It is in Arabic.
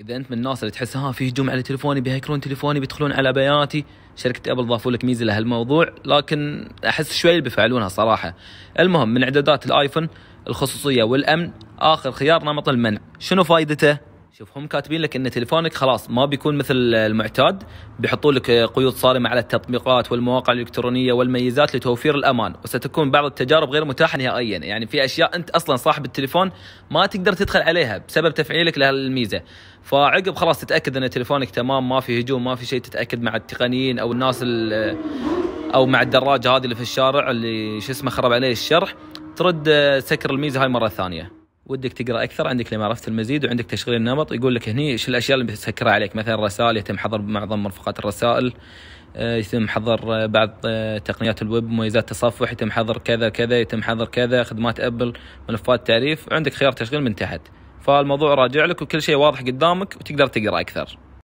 اذا انت من الناس اللي تحس ها في هجوم على تليفوني بيهكرون تليفوني بيدخلون على بياناتي شركه ابل ضافوا لك ميزه لهالموضوع لكن احس شوي بيفعلونها صراحه المهم من اعدادات الايفون الخصوصيه والامن اخر خيار نمط المنع شنو فائدته شوف هم كاتبين لك ان تليفونك خلاص ما بيكون مثل المعتاد بيحطوا لك قيود صارمه على التطبيقات والمواقع الالكترونيه والميزات لتوفير الامان وستكون بعض التجارب غير متاحه نهائيا يعني في اشياء انت اصلا صاحب التليفون ما تقدر تدخل عليها بسبب تفعيلك لهالميزه فعقب خلاص تتاكد ان تليفونك تمام ما في هجوم ما في شيء تتاكد مع التقنيين او الناس او مع الدراجه هذه اللي في الشارع اللي شو اسمه خرب عليه الشرح ترد سكر الميزه هاي مره ثانيه ودك تقرا اكثر عندك لمعرفه المزيد وعندك تشغيل النمط يقول لك هني ايش الاشياء اللي بتسكرها عليك مثلا رسائل يتم حظر معظم مرفقات الرسائل يتم حظر آه، آه، بعض آه، تقنيات الويب مميزات تصفح يتم حظر كذا كذا يتم حظر كذا خدمات ابل ملفات تعريف وعندك خيار تشغيل من تحت فالموضوع راجع لك وكل شيء واضح قدامك وتقدر تقرا اكثر